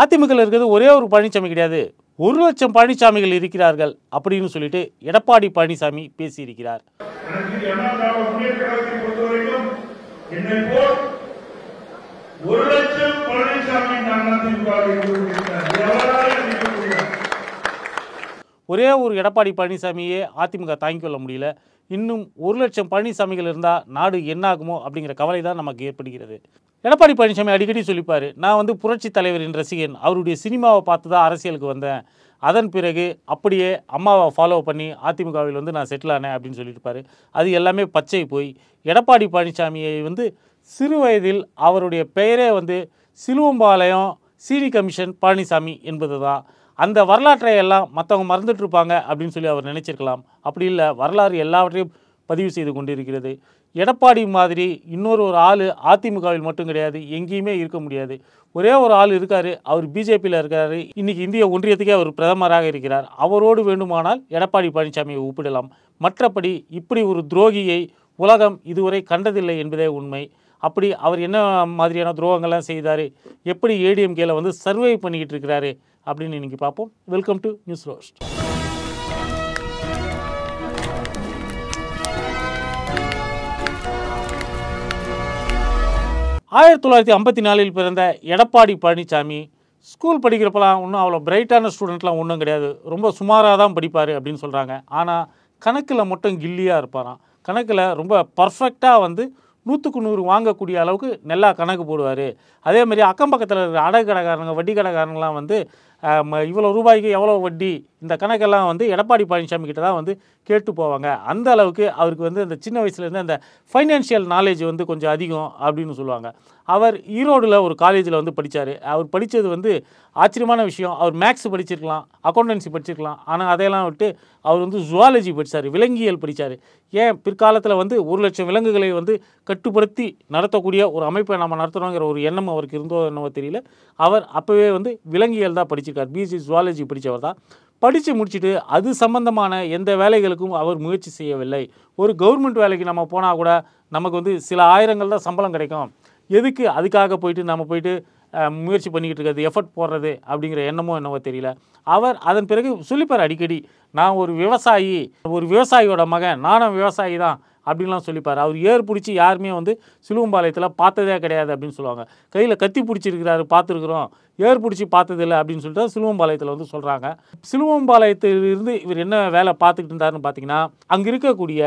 அதிமுக இருக்கிறது ஒரே ஒரு பழனிசாமி கிடையாது ஒரு லட்சம் பழனிசாமிகள் இருக்கிறார்கள் அப்படின்னு சொல்லிட்டு எடப்பாடி பழனிசாமி பேசியிருக்கிறார் ஒரு லட்சம் ஒரே ஒரு எடப்பாடி பழனிசாமியே அதிமுக தாங்கிக் கொள்ள முடியல இன்னும் ஒரு லட்சம் பழனிசாமிகள் இருந்தால் நாடு என்னாகுமோ அப்படிங்கிற கவலை தான் நமக்கு ஏற்படுகிறது எடப்பாடி பழனிசாமி அடிக்கடி சொல்லிப்பார் நான் வந்து புரட்சி தலைவரின் ரசிகன் அவருடைய சினிமாவை பார்த்து தான் அரசியலுக்கு வந்தேன் அதன் பிறகு அப்படியே அம்மாவை ஃபாலோ பண்ணி அதிமுகவில் வந்து நான் செட்டில் ஆனேன் அப்படின்னு சொல்லியிருப்பார் அது எல்லாமே பச்சை போய் எடப்பாடி பழனிசாமியை வந்து சிறு வயதில் அவருடைய பெயரே வந்து சிலுவம்பாளையம் சீனி கமிஷன் பழனிசாமி என்பது தான் அந்த வரலாற்றை எல்லாம் மற்றவங்க மறந்துட்டுருப்பாங்க அப்படின்னு சொல்லி அவர் நினச்சிருக்கலாம் அப்படி இல்லை வரலாறு எல்லாவற்றையும் பதிவு செய்து கொண்டிருக்கிறது எடப்பாடி மாதிரி இன்னொரு ஒரு ஆள் அதிமுகவில் மட்டும் கிடையாது எங்கேயுமே இருக்க முடியாது ஒரே ஒரு ஆள் இருக்கார் அவர் பிஜேபியில் இருக்கார் இன்றைக்கி இந்திய ஒன்றியத்துக்கே அவர் பிரதமராக இருக்கிறார் அவரோடு வேண்டுமானால் எடப்பாடி பழனிசாமியை ஒப்பிடலாம் மற்றபடி இப்படி ஒரு துரோகியை உலகம் இதுவரை கண்டதில்லை என்பதே உண்மை அப்படி அவர் என்ன மாதிரியான துரோகங்கள்லாம் செய்தார் எப்படி ஏடிஎம்கேல வந்து சர்வை பண்ணிக்கிட்டு இருக்கிறாரு அப்படின்னு இன்றைக்கி பார்ப்போம் வெல்கம் டு நியூஸ் ரோஸ்ட் ஆயிரத்தி தொள்ளாயிரத்தி ஐம்பத்தி நாலில் பிறந்த எடப்பாடி பழனிசாமி ஸ்கூல் படிக்கிறப்பெல்லாம் ஒன்றும் அவ்வளோ பிரைட்டான ஸ்டூடெண்ட்லாம் ஒன்றும் கிடையாது ரொம்ப சுமாராக தான் படிப்பார் அப்படின்னு சொல்கிறாங்க ஆனால் கணக்கில் மட்டும் கில்லியாக இருப்பாராம் கணக்கில் ரொம்ப பர்ஃபெக்டாக வந்து நூற்றுக்கு நூறு வாங்கக்கூடிய அளவுக்கு நல்லா கணக்கு போடுவார் அதேமாதிரி அக்கம் பக்கத்தில் இருக்கிற அடகு கடைக்காரங்க வட்டி கடைக்காரங்களாம் வந்து இவ்வளோ ரூபாய்க்கு எவ்வளோ வட்டி இந்த கணக்கெல்லாம் வந்து எடப்பாடி பழனிசாமி கிட்ட தான் வந்து கேட்டு போவாங்க அந்த அளவுக்கு அவருக்கு வந்து அந்த சின்ன வயசுலேருந்து அந்த ஃபைனான்ஷியல் நாலேஜ் வந்து கொஞ்சம் அதிகம் அப்படின்னு சொல்லுவாங்க அவர் ஈரோடில் ஒரு காலேஜில் வந்து படித்தார் அவர் படித்தது வந்து ஆச்சரியமான விஷயம் அவர் மேக்ஸ் படிச்சிருக்கலாம் அக்கௌண்டன்சி படிச்சிருக்கலாம் ஆனால் அதையெல்லாம் விட்டு அவர் வந்து ஜுவாலஜி படித்தார் விலங்கியல் படித்தார் ஏன் பிற்காலத்தில் வந்து ஒரு லட்சம் விலங்குகளை வந்து கட்டுப்படுத்தி நடத்தக்கூடிய ஒரு அமைப்பை நம்ம நடத்துகிறோங்கிற ஒரு எண்ணம் அவருக்கு இருந்தோ என்னவோ தெரியல அவர் அப்போவே வந்து விலங்கியல் தான் படிச்சு படிச்சிருக்கார் பிசி ஜுவாலஜி படித்தவர் தான் படித்து முடிச்சுட்டு அது சம்பந்தமான எந்த வேலைகளுக்கும் அவர் முயற்சி செய்யவில்லை ஒரு கவர்மெண்ட் வேலைக்கு நம்ம போனால் கூட நமக்கு வந்து சில ஆயிரங்கள் தான் சம்பளம் கிடைக்கும் எதுக்கு அதுக்காக போயிட்டு நம்ம போயிட்டு முயற்சி பண்ணிக்கிட்டு இருக்கிறது எஃபர்ட் போடுறது அப்படிங்கிற எண்ணமோ என்னவோ தெரியல அவர் அதன் பிறகு சொல்லிப்பார் அடிக்கடி நான் ஒரு விவசாயி ஒரு விவசாயியோட மகன் நானும் விவசாயி தான் அப்படின்லாம் சொல்லிப்பார் அவர் ஏர் பிடிச்சி யாருமே வந்து சிலுவம்பாளையத்தில் பார்த்ததே கிடையாது அப்படின்னு சொல்லுவாங்க கையில் கத்தி பிடிச்சிருக்கிறாரு பார்த்துருக்குறோம் ஏர் பிடிச்சி பார்த்ததில்லை அப்படின்னு சொல்லிட்டு சிலுவம்பாளையத்தில் வந்து சொல்கிறாங்க சிலுவம்பாளையத்திலிருந்து இவர் என்ன வேலை பார்த்துக்கிட்டு இருந்தாருன்னு பார்த்தீங்கன்னா அங்கே இருக்கக்கூடிய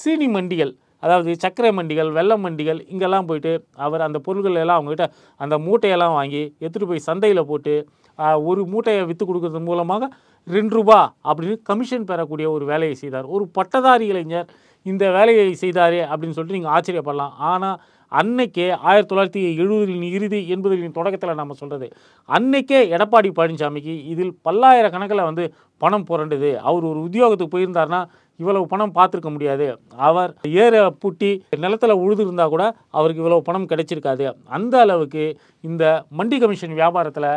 சீனி மண்டிகள் அதாவது சர்க்கரை மண்டிகள் வெள்ளம் மண்டிகள் இங்கெல்லாம் போயிட்டு அவர் அந்த பொருள்கள் எல்லாம் அவங்ககிட்ட அந்த மூட்டையெல்லாம் வாங்கி எடுத்துகிட்டு போய் சந்தையில் போட்டு ஒரு மூட்டையை விற்று கொடுக்கறது மூலமாக ரெண்டு ரூபா அப்படின்னு கமிஷன் பெறக்கூடிய ஒரு வேலையை செய்தார் ஒரு பட்டதாரி இளைஞர் இந்த வேலையை செய்தாரே அப்படின்னு சொல்லிட்டு நீங்கள் ஆச்சரியப்படலாம் ஆனால் அன்னைக்கே ஆயிரத்தி தொள்ளாயிரத்தி எழுபதுகளின் இறுதி என்பதுகளின் தொடக்கத்தில் நம்ம சொல்கிறது அன்னைக்கே எடப்பாடி பழனிசாமிக்கு இதில் பல்லாயிரக்கணக்கில் வந்து பணம் புரண்டுது அவர் ஒரு உத்தியோகத்துக்கு போயிருந்தார்னா இவ்வளவு பணம் பார்த்துருக்க முடியாது அவர் ஏற பூட்டி நிலத்தில் இருந்தால் கூட அவருக்கு இவ்வளவு பணம் கிடைச்சிருக்காது அந்த அளவுக்கு இந்த மண்டி கமிஷன் வியாபாரத்தில்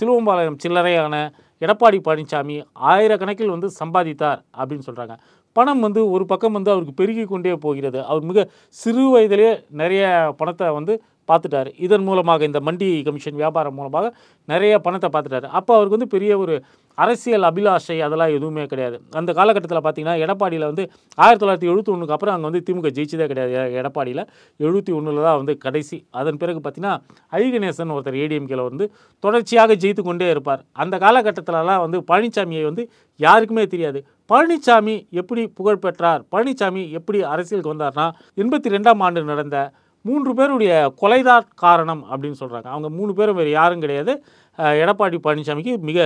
சிலுவம்பாளையம் சில்லறையான எடப்பாடி பழனிசாமி ஆயிரக்கணக்கில் வந்து சம்பாதித்தார் அப்படின்னு சொல்கிறாங்க பணம் வந்து ஒரு பக்கம் வந்து அவருக்கு பெருகி கொண்டே போகிறது அவர் மிக சிறு வயதிலே நிறைய பணத்தை வந்து பார்த்துட்டாரு இதன் மூலமாக இந்த மண்டி கமிஷன் வியாபாரம் மூலமாக நிறைய பணத்தை பார்த்துட்டாரு அப்போ அவருக்கு வந்து பெரிய ஒரு அரசியல் அபிலாஷை அதெல்லாம் எதுவுமே கிடையாது அந்த காலகட்டத்தில் பார்த்திங்கன்னா எடப்பாடியில் வந்து ஆயிரத்தி தொள்ளாயிரத்தி எழுபத்தி ஒன்றுக்கு அப்புறம் அங்கே வந்து திமுக ஜெயிச்சதே கிடையாது எடப்பாடியில் எழுபத்தி ஒன்றில் தான் வந்து கடைசி அதன் பிறகு பார்த்திங்கன்னா ஐகணேசன் ஒருத்தர் ஏடிஎம்கேல வந்து தொடர்ச்சியாக ஜெயித்து கொண்டே இருப்பார் அந்த காலகட்டத்திலலாம் வந்து பழனிசாமியை வந்து யாருக்குமே தெரியாது பழனிசாமி எப்படி புகழ் பெற்றார் பழனிசாமி எப்படி அரசியலுக்கு வந்தார்னா எண்பத்தி ரெண்டாம் ஆண்டு நடந்த மூன்று பேருடைய கொலைதான் காரணம் அப்படின்னு சொல்கிறாங்க அவங்க மூணு பேரும் வேறு யாரும் கிடையாது எடப்பாடி பழனிசாமிக்கு மிக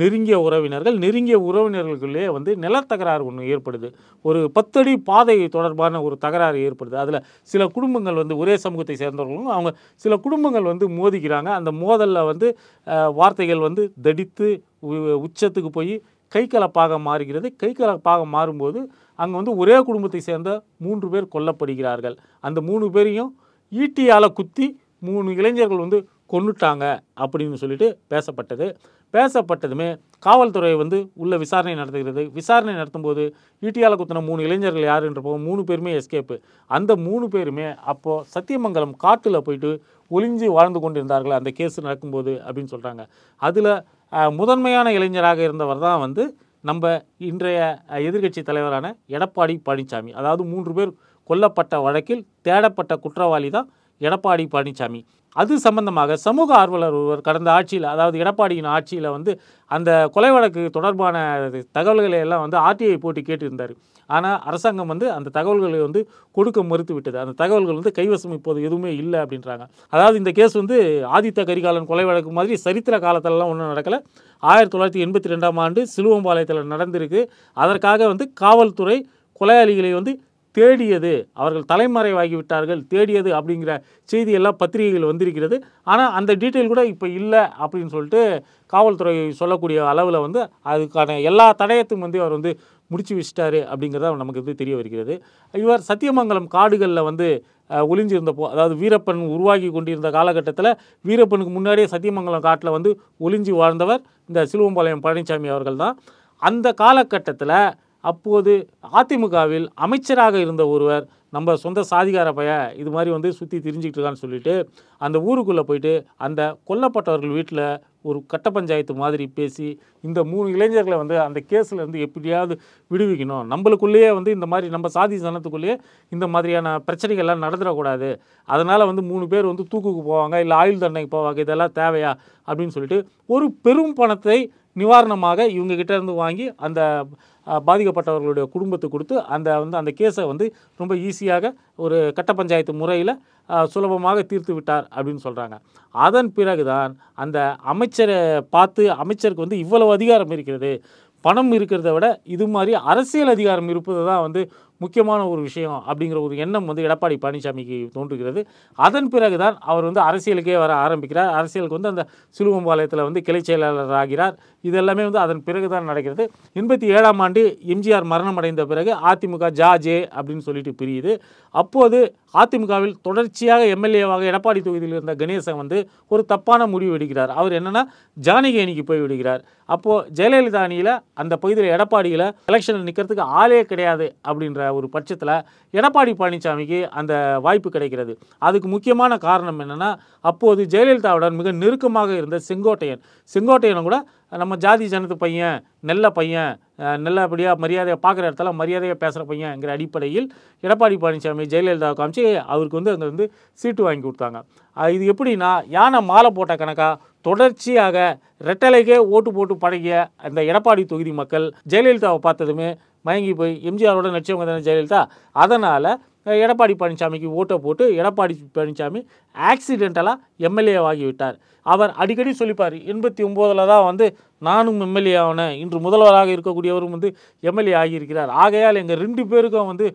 நெருங்கிய உறவினர்கள் நெருங்கிய உறவினர்களுக்குள்ளே வந்து நிலத்தகராறு ஒன்று ஏற்படுது ஒரு பத்தடி பாதை தொடர்பான ஒரு தகராறு ஏற்படுது அதில் சில குடும்பங்கள் வந்து ஒரே சமூகத்தை சேர்ந்தவர்களும் அவங்க சில குடும்பங்கள் வந்து மோதிக்கிறாங்க அந்த மோதலில் வந்து வார்த்தைகள் வந்து தடித்து உச்சத்துக்கு போய் கை கலப்பாக மாறுகிறது கை கலப்பாக மாறும்போது அங்கே வந்து ஒரே குடும்பத்தை சேர்ந்த மூன்று பேர் கொல்லப்படுகிறார்கள் அந்த மூணு பேரையும் ஈட்டியால் குத்தி மூணு இளைஞர்கள் வந்து கொண்டுட்டாங்க அப்படின்னு சொல்லிட்டு பேசப்பட்டது பேசப்பட்டதுமே காவல்துறை வந்து உள்ள விசாரணை நடத்துகிறது விசாரணை நடத்தும்போது ஈட்டியால் குத்தின மூணு இளைஞர்கள் யார் என்றப்போ மூணு பேருமே எஸ்கேப்பு அந்த மூணு பேருமே அப்போது சத்தியமங்கலம் காட்டில் போயிட்டு ஒளிஞ்சு வாழ்ந்து கொண்டிருந்தார்கள் அந்த கேஸ் நடக்கும்போது அப்படின்னு சொல்கிறாங்க அதில் முதன்மையான இளைஞராக இருந்தவர் தான் வந்து நம்ம இன்றைய எதிர்கட்சி தலைவரான எடப்பாடி பழனிசாமி அதாவது மூன்று பேர் கொல்லப்பட்ட வழக்கில் தேடப்பட்ட குற்றவாளி தான் எடப்பாடி பழனிசாமி அது சம்பந்தமாக சமூக ஆர்வலர் ஒருவர் கடந்த ஆட்சியில் அதாவது எடப்பாடியின் ஆட்சியில் வந்து அந்த கொலை வழக்கு தொடர்பான தகவல்களை எல்லாம் வந்து ஆர்டிஐ போட்டு கேட்டிருந்தார் ஆனால் அரசாங்கம் வந்து அந்த தகவல்களை வந்து கொடுக்க மறுத்து விட்டது அந்த தகவல்கள் வந்து கைவசம் இப்போது எதுவுமே இல்லை அப்படின்றாங்க அதாவது இந்த கேஸ் வந்து ஆதித்த கரிகாலன் கொலை வழக்கு மாதிரி சரித்திர காலத்திலலாம் ஒன்றும் நடக்கலை ஆயிரத்தி தொள்ளாயிரத்தி எண்பத்தி ரெண்டாம் ஆண்டு சிலுவம்பாளையத்தில் நடந்திருக்கு அதற்காக வந்து காவல்துறை கொலையாளிகளை வந்து தேடியது அவர்கள் தலைமறைவாகிவிட்டார்கள் தேடியது அப்படிங்கிற செய்தி எல்லாம் பத்திரிகைகள் வந்திருக்கிறது ஆனால் அந்த டீட்டெயில் கூட இப்போ இல்லை அப்படின்னு சொல்லிட்டு காவல்துறை சொல்லக்கூடிய அளவில் வந்து அதுக்கான எல்லா தடயத்தும் வந்து அவர் வந்து முடிச்சு வச்சிட்டாரு அப்படிங்கிறத நமக்கு வந்து தெரிய வருகிறது இவர் சத்தியமங்கலம் காடுகளில் வந்து ஒளிஞ்சிருந்தப்போ அதாவது வீரப்பன் உருவாகி கொண்டிருந்த காலகட்டத்தில் வீரப்பனுக்கு முன்னாடியே சத்தியமங்கலம் காட்டில் வந்து ஒளிஞ்சு வாழ்ந்தவர் இந்த சிலுவம்பாளையம் பழனிசாமி அவர்கள் தான் அந்த காலகட்டத்தில் அப்போது அதிமுகவில் அமைச்சராக இருந்த ஒருவர் நம்ம சொந்த சாதிகார பைய இது மாதிரி வந்து சுற்றி தெரிஞ்சுக்கிட்டு இருக்கான்னு சொல்லிட்டு அந்த ஊருக்குள்ளே போயிட்டு அந்த கொல்லப்பட்டவர்கள் வீட்டில் ஒரு கட்ட பஞ்சாயத்து மாதிரி பேசி இந்த மூணு இளைஞர்களை வந்து அந்த கேஸில் வந்து எப்படியாவது விடுவிக்கணும் நம்மளுக்குள்ளேயே வந்து இந்த மாதிரி நம்ம சாதி சனத்துக்குள்ளேயே இந்த மாதிரியான பிரச்சனைகள்லாம் நடந்துடக்கூடாது அதனால் வந்து மூணு பேர் வந்து தூக்குக்கு போவாங்க இல்லை ஆயுள் தண்டனைக்கு போவாங்க இதெல்லாம் தேவையா அப்படின்னு சொல்லிட்டு ஒரு பெரும் பணத்தை நிவாரணமாக இவங்ககிட்ட இருந்து வாங்கி அந்த பாதிக்கப்பட்டவர்களுடைய குடும்பத்துக்கு கொடுத்து அந்த வந்து அந்த கேஸை வந்து ரொம்ப ஈஸியாக ஒரு கட்ட பஞ்சாயத்து முறையில் சுலபமாக தீர்த்து விட்டார் அப்படின்னு சொல்கிறாங்க அதன் பிறகுதான் அந்த அமைச்சரை பார்த்து அமைச்சருக்கு வந்து இவ்வளவு அதிகாரம் இருக்கிறது பணம் இருக்கிறத விட இது மாதிரி அரசியல் அதிகாரம் இருப்பது தான் வந்து முக்கியமான ஒரு விஷயம் அப்படிங்கிற ஒரு எண்ணம் வந்து எடப்பாடி பழனிசாமிக்கு தோன்றுகிறது அதன் பிறகு தான் அவர் வந்து அரசியலுக்கே வர ஆரம்பிக்கிறார் அரசியலுக்கு வந்து அந்த சிலுவம்பாளையத்தில் வந்து கிளை செயலாளர் ஆகிறார் இதெல்லாமே வந்து அதன் பிறகு தான் நடக்கிறது எண்பத்தி ஏழாம் ஆண்டு எம்ஜிஆர் மரணம் அடைந்த பிறகு அதிமுக ஜாஜே அப்படின்னு சொல்லிட்டு பிரியுது அப்போது அதிமுகவில் தொடர்ச்சியாக எம்எல்ஏவாக எடப்பாடி தொகுதியில் இருந்த கணேசன் வந்து ஒரு தப்பான முடிவு எடுக்கிறார் அவர் என்னென்னா ஜானகி அணிக்கு போய் விடுகிறார் அப்போது ஜெயலலிதா அணியில் அந்த பகுதியில் எடப்பாடியில் எலெக்ஷனில் நிற்கிறதுக்கு ஆளே கிடையாது அப்படின்ற ஒரு பட்சத்தில் எடப்பாடி பழனிசாமிக்கு அந்த வாய்ப்பு கிடைக்கிறது அதுக்கு முக்கியமான காரணம் என்னென்னா அப்போது ஜெயலலிதாவுடன் மிக நெருக்கமாக இருந்த செங்கோட்டையன் செங்கோட்டையனும் கூட நம்ம ஜாதி ஜனத்து பையன் நல்ல பையன் நல்லபடியாக மரியாதையை பார்க்குற இடத்துல மரியாதையாக பேசுகிற பையன்ங்கிற அடிப்படையில் எடப்பாடி பழனிசாமி ஜெயலலிதா காமிச்சு அவருக்கு வந்து அங்கே வந்து சீட்டு வாங்கி கொடுத்தாங்க இது எப்படின்னா யானை மாலை போட்ட கணக்காக தொடர்ச்சியாக ரெட்டலைக்கே ஓட்டு போட்டு பழகிய அந்த எடப்பாடி தொகுதி மக்கள் ஜெயலலிதாவை பார்த்ததுமே மயங்கி போய் எம்ஜிஆரோட நடிச்சவங்க தானே ஜெயலலிதா அதனால் எடப்பாடி பழனிசாமிக்கு ஓட்டை போட்டு எடப்பாடி பழனிசாமி ஆக்சிடென்டலாக எம்எல்ஏவாகி விட்டார் அவர் அடிக்கடி சொல்லிப்பார் எண்பத்தி ஒம்போதில் தான் வந்து நானும் எம்எல்ஏ ஆனேன் இன்று முதல்வராக இருக்கக்கூடியவரும் வந்து எம்எல்ஏ ஆகியிருக்கிறார் ஆகையால் எங்கள் ரெண்டு பேருக்கும் வந்து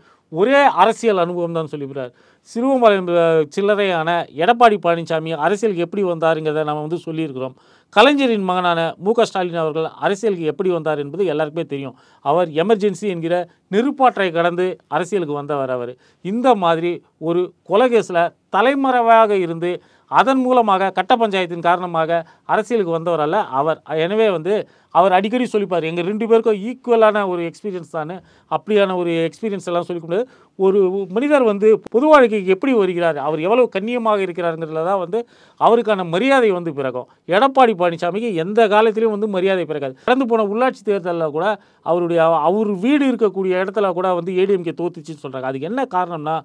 ஒரே அரசியல் அனுபவம் தான் சொல்லிவிடுறார் சிறுவம்பாளையம் சில்லறையான எடப்பாடி பழனிசாமி அரசியலுக்கு எப்படி வந்தாருங்கிறத நம்ம வந்து சொல்லியிருக்கிறோம் கலைஞரின் மகனான மு ஸ்டாலின் அவர்கள் அரசியலுக்கு எப்படி வந்தார் என்பது எல்லாருக்குமே தெரியும் அவர் எமர்ஜென்சி என்கிற நெருப்பாற்றை கடந்து அரசியலுக்கு வந்தவர் அவர் இந்த மாதிரி ஒரு கொலகேஸில் தலைமறைவாக இருந்து அதன் மூலமாக கட்ட பஞ்சாயத்தின் காரணமாக அரசியலுக்கு வந்தவர் அல்ல அவர் எனவே வந்து அவர் அடிக்கடி சொல்லிப்பார் எங்கள் ரெண்டு பேருக்கும் ஈக்குவலான ஒரு எக்ஸ்பீரியன்ஸ் தானே அப்படியான ஒரு எக்ஸ்பீரியன்ஸ் எல்லாம் சொல்லிக்க முடியாது ஒரு மனிதர் வந்து பொது வாழ்க்கைக்கு எப்படி வருகிறார் அவர் எவ்வளவு கண்ணியமாக இருக்கிறாருங்கிறதுல தான் வந்து அவருக்கான மரியாதை வந்து பிறக்கும் எடப்பாடி பழனிசாமிக்கு எந்த காலத்திலையும் வந்து மரியாதை பிறக்காது கடந்து போன உள்ளாட்சி தேர்தலில் கூட அவருடைய அவர் வீடு இருக்கக்கூடிய இடத்துல கூட வந்து ஏடிஎம்கே தோத்துச்சுன்னு சொல்கிறாங்க அதுக்கு என்ன காரணம்னா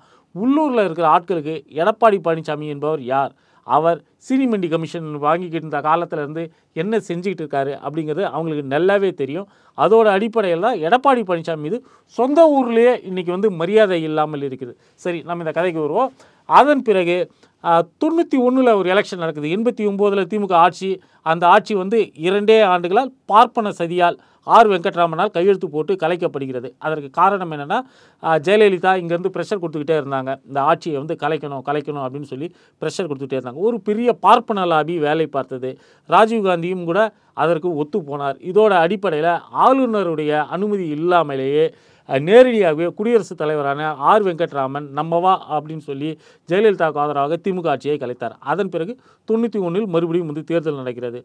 உள்ளூரில் இருக்கிற ஆட்களுக்கு எடப்பாடி பழனிசாமி என்பவர் யார் அவர் சீனிமண்டி கமிஷன் வாங்கிக்கிட்டு இருந்த காலத்திலேருந்து என்ன செஞ்சுக்கிட்டு இருக்காரு அப்படிங்கிறது அவங்களுக்கு நல்லாவே தெரியும் அதோட அடிப்படையில் தான் எடப்பாடி பழனிசாமி மீது சொந்த ஊர்லேயே இன்றைக்கி வந்து மரியாதை இல்லாமல் இருக்குது சரி நம்ம இந்த கதைக்கு வருவோம் அதன் பிறகு தொண்ணூற்றி ஒன்றில் ஒரு எலெக்ஷன் நடக்குது எண்பத்தி ஒம்போதில் திமுக ஆட்சி அந்த ஆட்சி வந்து இரண்டே ஆண்டுகளால் பார்ப்பன சதியால் ஆர் வெங்கட்ராமனால் கையெழுத்து போட்டு கலைக்கப்படுகிறது அதற்கு காரணம் என்னென்னா ஜெயலலிதா இங்கேருந்து ப்ரெஷர் கொடுத்துக்கிட்டே இருந்தாங்க இந்த ஆட்சியை வந்து கலைக்கணும் கலைக்கணும் அப்படின்னு சொல்லி ப்ரெஷர் கொடுத்துக்கிட்டே இருந்தாங்க ஒரு பெரிய பார்ப்பன லாபி வேலை பார்த்தது ராஜீவ்காந்தியும் கூட அதற்கு ஒத்து போனார் இதோட அடிப்படையில் ஆளுநருடைய அனுமதி இல்லாமலேயே நேரடியாகவே குடியரசுத் தலைவரான ஆர் வெங்கட்ராமன் நம்மவா அப்படின்னு சொல்லி ஜெயலலிதாவுக்கு ஆதரவாக திமுக ஆட்சியை கலைத்தார் அதன் பிறகு தொண்ணூற்றி ஒன்றில் மறுபடியும் வந்து தேர்தல் நடக்கிறது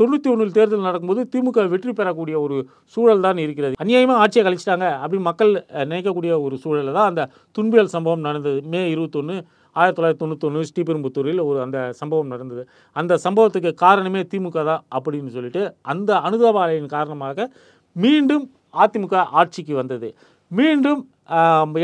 தொண்ணூற்றி ஒன்றில் தேர்தல் நடக்கும்போது திமுக வெற்றி பெறக்கூடிய ஒரு சூழல் தான் இருக்கிறது அநியாயமாக ஆட்சியை கழிச்சிட்டாங்க அப்படின்னு மக்கள் நினைக்கக்கூடிய ஒரு சூழலில் தான் அந்த துன்பியல் சம்பவம் நடந்தது மே இருபத்தொன்று ஆயிரத்தி தொள்ளாயிரத்தி தொண்ணூத்தொன்று ஸ்ரீபெரும்புத்தூரில் ஒரு அந்த சம்பவம் நடந்தது அந்த சம்பவத்துக்கு காரணமே திமுக தான் அப்படின்னு சொல்லிட்டு அந்த அனுதாபாலையின் காரணமாக மீண்டும் அதிமுக ஆட்சிக்கு வந்தது மீண்டும்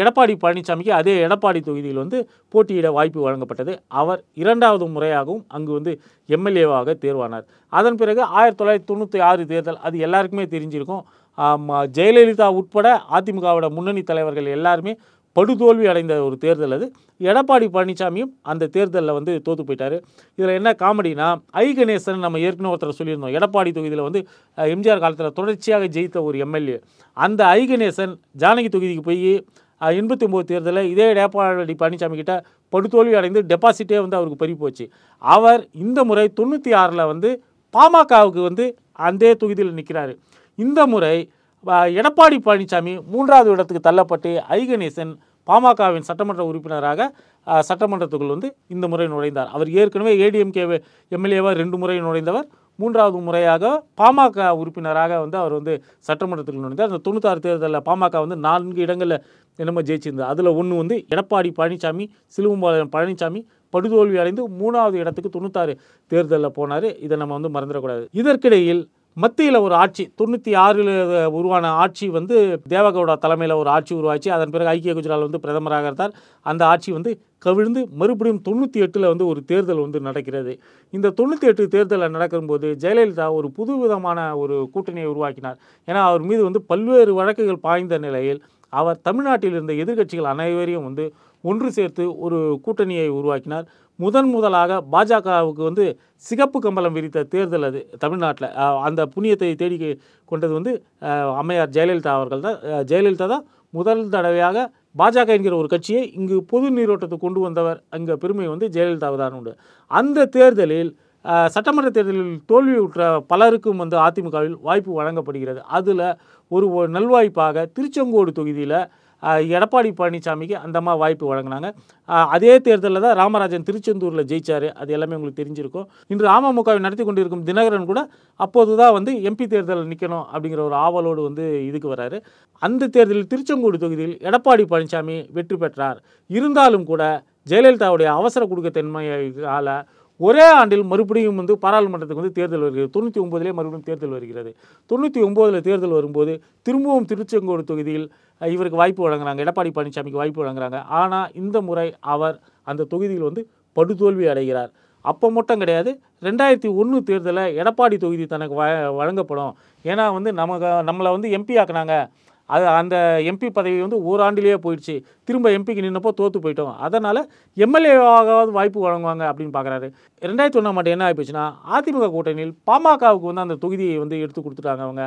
எடப்பாடி பழனிசாமிக்கு அதே எடப்பாடி தொகுதியில் வந்து போட்டியிட வாய்ப்பு வழங்கப்பட்டது அவர் இரண்டாவது முறையாகவும் அங்கு வந்து எம்எல்ஏவாக தேர்வானார் அதன் பிறகு ஆயிரத்தி தொள்ளாயிரத்தி தொண்ணூற்றி ஆறு தேர்தல் அது எல்லாருக்குமே தெரிஞ்சிருக்கும் ஜெயலலிதா உட்பட அதிமுகவோட முன்னணி தலைவர்கள் எல்லாருமே படுதோல்வி அடைந்த ஒரு தேர்தல் அது எடப்பாடி பழனிசாமியும் அந்த தேர்தலில் வந்து தோத்து போயிட்டார் இதில் என்ன காமெடினா ஐ கணேசன் நம்ம ஏற்கனவே ஒருத்தர் சொல்லியிருந்தோம் எடப்பாடி தொகுதியில் வந்து எம்ஜிஆர் காலத்தில் தொடர்ச்சியாக ஜெயித்த ஒரு எம்எல்ஏ அந்த ஐ கணேசன் ஜானகி தொகுதிக்கு போய் எண்பத்தி ஒம்பது தேர்தலில் இதே எடப்பாடி பழனிசாமி கிட்ட படுதோல்வி அடைந்து டெபாசிட்டே வந்து அவருக்கு பறி போச்சு அவர் இந்த முறை தொண்ணூற்றி ஆறில் வந்து பாமகவுக்கு வந்து அந்த தொகுதியில் நிற்கிறாரு இந்த முறை எடப்பாடி பழனிசாமி மூன்றாவது இடத்துக்கு தள்ளப்பட்டு ஐகணேசன் பாமகவின் சட்டமன்ற உறுப்பினராக சட்டமன்றத்துக்குள் வந்து இந்த முறை நுழைந்தார் அவர் ஏற்கனவே ஏடிஎம்கே எம்எல்ஏவாக ரெண்டு முறை நுழைந்தவர் மூன்றாவது முறையாக பாமக உறுப்பினராக வந்து அவர் வந்து சட்டமன்றத்துக்கு நுழைந்தார் அந்த தொண்ணூத்தாறு தேர்தலில் பாமக வந்து நான்கு இடங்களில் என்னமோ ஜெயிச்சிருந்தார் அதில் ஒன்று வந்து எடப்பாடி பழனிசாமி சிலுவம்பாளையம் பழனிசாமி படுதோல்வி அடைந்து மூணாவது இடத்துக்கு தொண்ணூத்தாறு தேர்தலில் போனார் இதை நம்ம வந்து மறந்துடக்கூடாது இதற்கிடையில் மத்தியில் ஒரு ஆட்சி தொண்ணூற்றி ஆறில் உருவான ஆட்சி வந்து தேவகவுடா தலைமையில் ஒரு ஆட்சி உருவாச்சு அதன் பிறகு ஐக்கிய குஜராத் வந்து பிரதமராக இருந்தார் அந்த ஆட்சி வந்து கவிழ்ந்து மறுபடியும் தொண்ணூற்றி எட்டில் வந்து ஒரு தேர்தல் வந்து நடக்கிறது இந்த தொண்ணூற்றி எட்டு தேர்தலில் நடக்கும்போது ஜெயலலிதா ஒரு புது விதமான ஒரு கூட்டணியை உருவாக்கினார் ஏன்னா அவர் மீது வந்து பல்வேறு வழக்குகள் பாய்ந்த நிலையில் அவர் தமிழ்நாட்டில் இருந்த எதிர்கட்சிகள் அனைவரையும் வந்து ஒன்று சேர்த்து ஒரு கூட்டணியை உருவாக்கினார் முதன் முதலாக பாஜகவுக்கு வந்து சிகப்பு கம்பளம் விரித்த தேர்தல் அது தமிழ்நாட்டில் அந்த புண்ணியத்தை தேடி கொண்டது வந்து அம்மையார் ஜெயலலிதா அவர்கள் தான் ஜெயலலிதா தான் முதல் தடவையாக பாஜக என்கிற ஒரு கட்சியை இங்கு பொது நீரோட்டத்தை கொண்டு வந்தவர் அங்கே பெருமை வந்து ஜெயலலிதாவை தான் உண்டு அந்த தேர்தலில் சட்டமன்ற தேர்தலில் தோல்வியுற்ற பலருக்கும் வந்து அதிமுகவில் வாய்ப்பு வழங்கப்படுகிறது அதில் ஒரு நல்வாய்ப்பாக திருச்செங்கோடு தொகுதியில் எடப்பாடி பழனிசாமிக்கு மாதிரி வாய்ப்பு வழங்கினாங்க அதே தேர்தலில் தான் ராமராஜன் திருச்செந்தூரில் ஜெயித்தார் அது எல்லாமே உங்களுக்கு தெரிஞ்சிருக்கும் இன்று அமமுகவை நடத்தி கொண்டிருக்கும் தினகரன் கூட அப்போது தான் வந்து எம்பி தேர்தலில் நிற்கணும் அப்படிங்கிற ஒரு ஆவலோடு வந்து இதுக்கு வராரு அந்த தேர்தலில் திருச்செங்கோடு தொகுதியில் எடப்பாடி பழனிசாமி வெற்றி பெற்றார் இருந்தாலும் கூட ஜெயலலிதாவுடைய அவசர குடுக்க தன்மையால் ஒரே ஆண்டில் மறுபடியும் வந்து பாராளுமன்றத்துக்கு வந்து தேர்தல் வருகிறது தொண்ணூற்றி ஒம்போதுலேயே மறுபடியும் தேர்தல் வருகிறது தொண்ணூற்றி ஒம்போதில் தேர்தல் வரும்போது திரும்பவும் திருச்செங்கோடு தொகுதியில் இவருக்கு வாய்ப்பு வழங்குறாங்க எடப்பாடி பழனிசாமிக்கு வாய்ப்பு வழங்குறாங்க ஆனால் இந்த முறை அவர் அந்த தொகுதியில் வந்து படுதோல்வி அடைகிறார் அப்போ மட்டும் கிடையாது ரெண்டாயிரத்தி ஒன்று தேர்தலில் எடப்பாடி தொகுதி தனக்கு வழங்கப்படும் ஏன்னா வந்து நமக்கு நம்மளை வந்து எம்பி ஆக்குனாங்க அது அந்த எம்பி பதவி வந்து ஓராண்டிலேயே போயிடுச்சு திரும்ப எம்பிக்கு நின்னப்போ தோற்று போயிட்டோம் அதனால் எம்எல்ஏவாக வாய்ப்பு வழங்குவாங்க அப்படின்னு பார்க்குறாரு ரெண்டாயிரத்தி ஒன்றாம் ஆண்டு என்ன ஆகிப்போச்சுன்னா அதிமுக கூட்டணியில் பாமகவுக்கு வந்து அந்த தொகுதியை வந்து எடுத்து கொடுத்துட்டாங்க அவங்க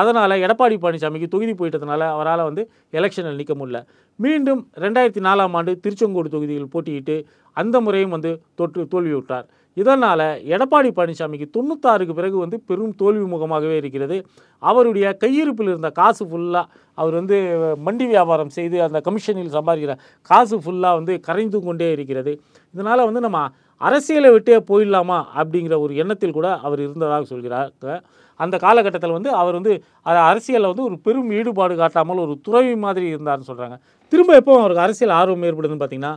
அதனால் எடப்பாடி பழனிசாமிக்கு தொகுதி போயிட்டதுனால அவரால் வந்து எலெக்ஷனில் நிற்க முடியல மீண்டும் ரெண்டாயிரத்தி நாலாம் ஆண்டு திருச்செங்கோடு தொகுதியில் போட்டியிட்டு அந்த முறையும் வந்து தொற்று தோல்வி விட்டார் இதனால் எடப்பாடி பழனிசாமிக்கு தொண்ணூத்தாறுக்கு பிறகு வந்து பெரும் தோல்வி முகமாகவே இருக்கிறது அவருடைய கையிருப்பில் இருந்த காசு ஃபுல்லாக அவர் வந்து மண்டி வியாபாரம் செய்து அந்த கமிஷனில் சம்பாதிக்கிற காசு ஃபுல்லாக வந்து கரைந்து கொண்டே இருக்கிறது இதனால் வந்து நம்ம அரசியலை விட்டே போயிடலாமா அப்படிங்கிற ஒரு எண்ணத்தில் கூட அவர் இருந்ததாக சொல்கிறார் அந்த காலகட்டத்தில் வந்து அவர் வந்து அரசியலில் வந்து ஒரு பெரும் ஈடுபாடு காட்டாமல் ஒரு துறவி மாதிரி இருந்தார்னு சொல்கிறாங்க திரும்ப எப்போ அவருக்கு அரசியல் ஆர்வம் ஏற்படுதுன்னு பார்த்திங்கன்னா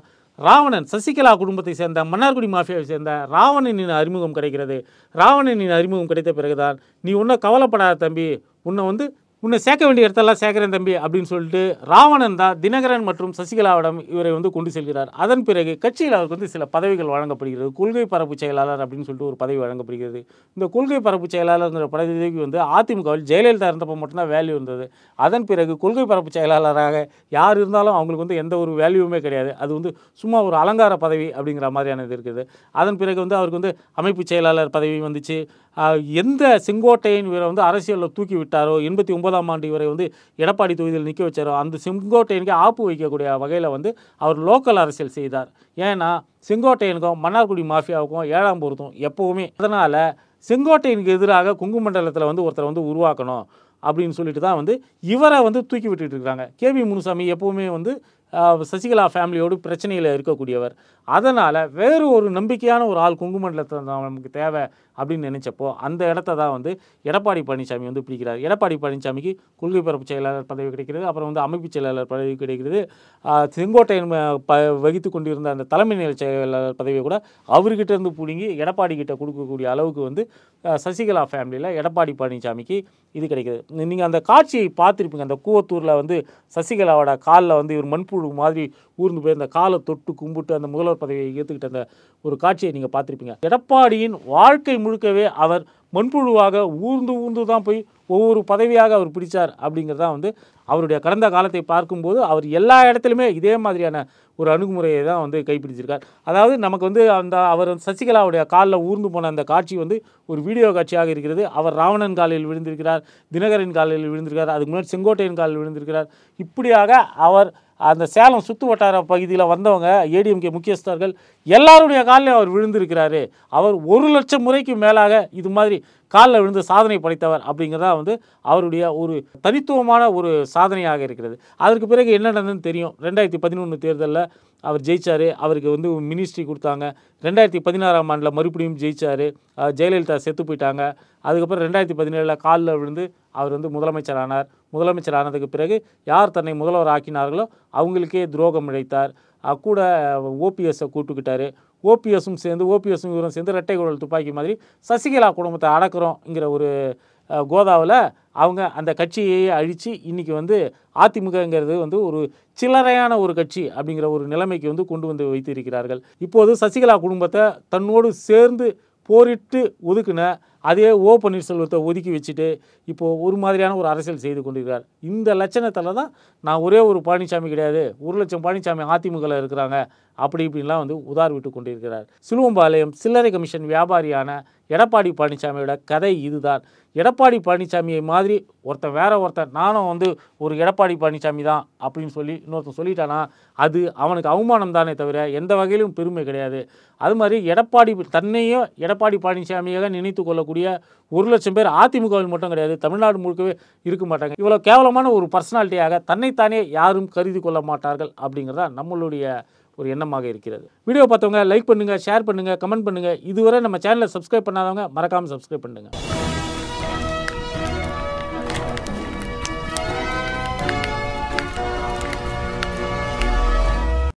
ராவணன் சசிகலா குடும்பத்தை சேர்ந்த மன்னார்குடி மாஃபியாவை சேர்ந்த ராவணனின் அறிமுகம் கிடைக்கிறது ராவணனின் அறிமுகம் கிடைத்த பிறகுதான் நீ ஒன்றும் கவலைப்படாத தம்பி உன்னை வந்து உன்னை சேர்க்க வேண்டிய இடத்தெல்லாம் சேர்க்கிறேன் தம்பி அப்படின்னு சொல்லிட்டு ராவணன் தான் தினகரன் மற்றும் சசிகலாவிடம் இவரை வந்து கொண்டு செல்கிறார் அதன் பிறகு கட்சியில் அவருக்கு வந்து சில பதவிகள் வழங்கப்படுகிறது கொள்கை பரப்பு செயலாளர் அப்படின்னு சொல்லிட்டு ஒரு பதவி வழங்கப்படுகிறது இந்த கொள்கை பரப்பு செயலாளர்ங்கிற பதவி வந்து அதிமுகவில் ஜெயலலிதா இருந்தப்போ மட்டும்தான் வேல்யூ இருந்தது அதன் பிறகு கொள்கை பரப்பு செயலாளராக யார் இருந்தாலும் அவங்களுக்கு வந்து எந்த ஒரு வேல்யூவுமே கிடையாது அது வந்து சும்மா ஒரு அலங்கார பதவி அப்படிங்கிற மாதிரியான இது இருக்குது அதன் பிறகு வந்து அவருக்கு வந்து அமைப்பு செயலாளர் பதவி வந்துச்சு எந்த செங்கோட்டையின் இவரை வந்து அரசியலில் தூக்கி விட்டாரோ எண்பத்தி ஒன்பது ஒன்பதாம் ஆண்டு இவரை வந்து எடப்பாடி தொகுதியில் நிற்க வச்சார் அந்த செங்கோட்டையனுக்கு ஆப்பு வைக்கக்கூடிய வகையில் வந்து அவர் லோக்கல் அரசியல் செய்தார் ஏன்னா செங்கோட்டையனுக்கும் மன்னார்குடி மாஃபியாவுக்கும் ஏழாம் பொருத்தும் எப்போவுமே அதனால் செங்கோட்டையனுக்கு எதிராக குங்குமண்டலத்தில் வந்து ஒருத்தரை வந்து உருவாக்கணும் அப்படின்னு சொல்லிட்டு தான் வந்து இவரை வந்து தூக்கி விட்டுட்டு இருக்கிறாங்க பி முனுசாமி எப்போவுமே வந்து சசிகலா ஃபேமிலியோடு பிரச்சனையில் இருக்கக்கூடியவர் அதனால் வேறு ஒரு நம்பிக்கையான ஒரு ஆள் குங்குமண்டலத்தில் நமக்கு தேவை அப்படின்னு நினச்சப்போ அந்த இடத்த தான் வந்து எடப்பாடி பழனிசாமி வந்து பிடிக்கிறார் எடப்பாடி பழனிசாமிக்கு கொள்கை பரப்பு செயலாளர் பதவி கிடைக்கிறது அப்புறம் வந்து அமைப்பு செயலாளர் பதவி கிடைக்கிறது செங்கோட்டையன் ப வகித்து கொண்டிருந்த அந்த தலைமை நிலை செயலாளர் பதவியை கூட அவர்கிட்ட இருந்து பிடுங்கி எடப்பாடி கிட்ட கொடுக்கக்கூடிய அளவுக்கு வந்து சசிகலா ஃபேமிலியில் எடப்பாடி பழனிசாமிக்கு இது கிடைக்கிது நீங்கள் அந்த காட்சியை பார்த்துருப்பீங்க அந்த கூவத்தூரில் வந்து சசிகலாவோட காலில் வந்து இவர் மண்பு புழு மாதிரி ஊர்ந்து போய் அந்த காலை தொட்டு கும்பிட்டு அந்த முதல்வர் பதவியை ஏற்றுக்கிட்ட அந்த ஒரு காட்சியை நீங்கள் பார்த்துருப்பீங்க எடப்பாடியின் வாழ்க்கை முழுக்கவே அவர் மண்புழுவாக ஊர்ந்து ஊர்ந்து தான் போய் ஒவ்வொரு பதவியாக அவர் பிடித்தார் அப்படிங்கிறதான் வந்து அவருடைய கடந்த காலத்தை பார்க்கும்போது அவர் எல்லா இடத்துலையுமே இதே மாதிரியான ஒரு அணுகுமுறையை தான் வந்து கைப்பிடிச்சிருக்கார் அதாவது நமக்கு வந்து அந்த அவர் சசிகலாவுடைய காலில் ஊர்ந்து போன அந்த காட்சி வந்து ஒரு வீடியோ காட்சியாக இருக்கிறது அவர் ராவணன் காலில் விழுந்திருக்கிறார் தினகரன் காலையில் விழுந்திருக்கிறார் அதுக்கு முன்னாடி செங்கோட்டையின் காலில் விழுந்திருக்கிறார் இப்படியாக அவர் அந்த சேலம் சுற்று வட்டார பகுதியில் வந்தவங்க ஏடிஎம்கே முக்கியஸ்தர்கள் எல்லாருடைய காலில் அவர் விழுந்திருக்கிறாரு அவர் ஒரு லட்சம் முறைக்கு மேலாக இது மாதிரி காலில் விழுந்து சாதனை படைத்தவர் அப்படிங்கிறதா வந்து அவருடைய ஒரு தனித்துவமான ஒரு சாதனையாக இருக்கிறது அதற்கு பிறகு என்ன நடந்ததுன்னு தெரியும் ரெண்டாயிரத்தி பதினொன்று தேர்தலில் அவர் ஜெயித்தார் அவருக்கு வந்து மினிஸ்ட்ரி கொடுத்தாங்க ரெண்டாயிரத்தி பதினாறாம் ஆண்டில் மறுபடியும் ஜெயித்தார் ஜெயலலிதா செத்து போயிட்டாங்க அதுக்கப்புறம் ரெண்டாயிரத்தி பதினேழில் காலில் விழுந்து அவர் வந்து முதலமைச்சர் ஆனார் முதலமைச்சர் ஆனதுக்கு பிறகு யார் தன்னை முதல்வர் ஆக்கினார்களோ அவங்களுக்கே துரோகம் இழைத்தார் கூட ஓபிஎஸ்ஸை கூப்பிட்டுக்கிட்டாரு ஓபிஎஸும் சேர்ந்து ஓபிஎஸும் இவரும் சேர்ந்து ரெட்டை குழல் துப்பாக்கி மாதிரி சசிகலா குடும்பத்தை அடக்கிறோங்கிற ஒரு கோதாவில் அவங்க அந்த கட்சியை அழித்து இன்றைக்கி வந்து அதிமுகங்கிறது வந்து ஒரு சில்லறையான ஒரு கட்சி அப்படிங்கிற ஒரு நிலைமைக்கு வந்து கொண்டு வந்து வைத்திருக்கிறார்கள் இப்போது சசிகலா குடும்பத்தை தன்னோடு சேர்ந்து போரிட்டு ஒதுக்குன அதே ஓ பன்னீர்செல்வத்தை ஒதுக்கி வச்சுட்டு இப்போது ஒரு மாதிரியான ஒரு அரசியல் செய்து கொண்டிருக்கிறார் இந்த லட்சணத்தில் தான் நான் ஒரே ஒரு பழனிசாமி கிடையாது ஒரு லட்சம் பழனிசாமி அதிமுகவில் இருக்கிறாங்க அப்படி இப்படின்லாம் வந்து உதார் விட்டு கொண்டிருக்கிறார் சிலுவம்பாளையம் சில்லறை கமிஷன் வியாபாரியான எடப்பாடி பழனிசாமியோட கதை இதுதான் எடப்பாடி பழனிசாமியை மாதிரி ஒருத்தன் வேற ஒருத்தன் நானும் வந்து ஒரு எடப்பாடி பழனிசாமி தான் அப்படின்னு சொல்லி இன்னொருத்தன் சொல்லிட்டானா அது அவனுக்கு அவமானம் தானே தவிர எந்த வகையிலும் பெருமை கிடையாது அது மாதிரி எடப்பாடி தன்னையும் எடப்பாடி பழனிசாமியாக நினைத்து கொள்ளக்கூடிய ஒரு லட்சம் பேர் அதிமுகவில் மட்டும் கிடையாது தமிழ்நாடு முழுக்கவே இருக்க மாட்டாங்க இவ்வளோ கேவலமான ஒரு பர்சனாலிட்டியாக தன்னைத்தானே யாரும் கருதி கொள்ள மாட்டார்கள் அப்படிங்கிறதான் நம்மளுடைய ஒரு எண்ணமாக இருக்கிறது வீடியோ பார்த்தவங்க லைக் பண்ணுங்கள் ஷேர் பண்ணுங்கள் கமெண்ட் பண்ணுங்கள் இதுவரை நம்ம சேனலை சப்ஸ்கிரைப் பண்ணாதவங்க மறக்காமல் சப்ஸ்கிரைப் பண்ணுங்கள்